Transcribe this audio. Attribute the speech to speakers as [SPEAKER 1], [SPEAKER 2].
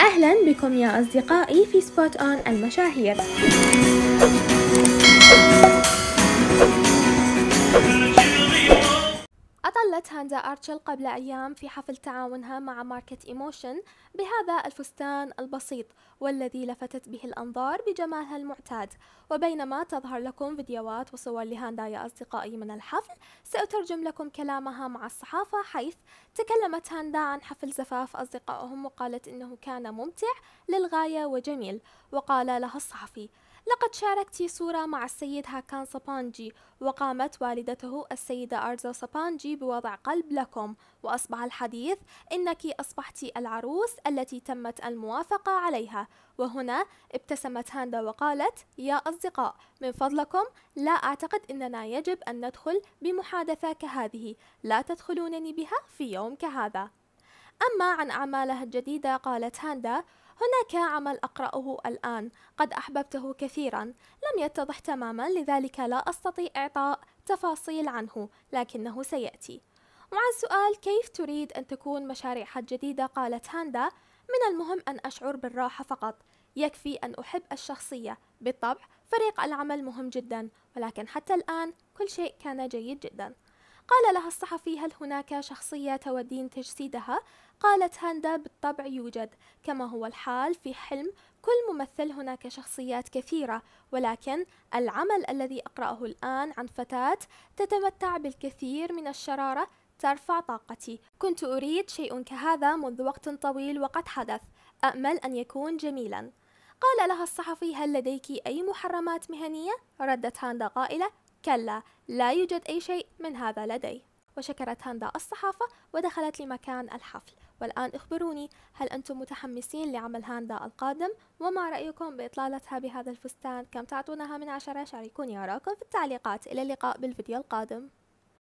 [SPEAKER 1] أهلا بكم يا أصدقائي في سبوت أون المشاهير احتلت هاندا أرتشل قبل أيام في حفل تعاونها مع ماركة إيموشن بهذا الفستان البسيط والذي لفتت به الأنظار بجمالها المعتاد وبينما تظهر لكم فيديوهات وصور لهاندا يا أصدقائي من الحفل سأترجم لكم كلامها مع الصحافة حيث تكلمت هاندا عن حفل زفاف أصدقائهم وقالت إنه كان ممتع للغاية وجميل وقال لها الصحفي لقد شاركت صورة مع السيد هاكان سابانجي وقامت والدته السيدة أرزو سابانجي بوضع قلب لكم وأصبح الحديث إنك أصبحت العروس التي تمت الموافقة عليها وهنا ابتسمت هاندا وقالت يا أصدقاء من فضلكم لا أعتقد أننا يجب أن ندخل بمحادثة كهذه لا تدخلونني بها في يوم كهذا أما عن أعمالها الجديدة قالت هاندا هناك عمل أقرأه الآن قد أحببته كثيرا لم يتضح تماما لذلك لا أستطيع إعطاء تفاصيل عنه لكنه سيأتي وعن سؤال كيف تريد أن تكون مشاريعها الجديدة قالت هاندا من المهم أن أشعر بالراحة فقط يكفي أن أحب الشخصية بالطبع فريق العمل مهم جدا ولكن حتى الآن كل شيء كان جيد جدا قال لها الصحفي هل هناك شخصية تودين تجسيدها؟ قالت هاندا بالطبع يوجد كما هو الحال في حلم كل ممثل هناك شخصيات كثيرة ولكن العمل الذي أقرأه الآن عن فتاة تتمتع بالكثير من الشرارة ترفع طاقتي كنت أريد شيء كهذا منذ وقت طويل وقد حدث أأمل أن يكون جميلا قال لها الصحفي هل لديك أي محرمات مهنية؟ ردت هاندا قائلة كلا لا يوجد أي شيء من هذا لدي وشكرت هاندا الصحافة ودخلت لمكان الحفل والآن أخبروني هل أنتم متحمسين لعمل هاندا القادم؟ وما رأيكم بإطلالتها بهذا الفستان؟ كم تعطونها من عشرة؟ شاركوني أراكم في التعليقات إلى اللقاء بالفيديو القادم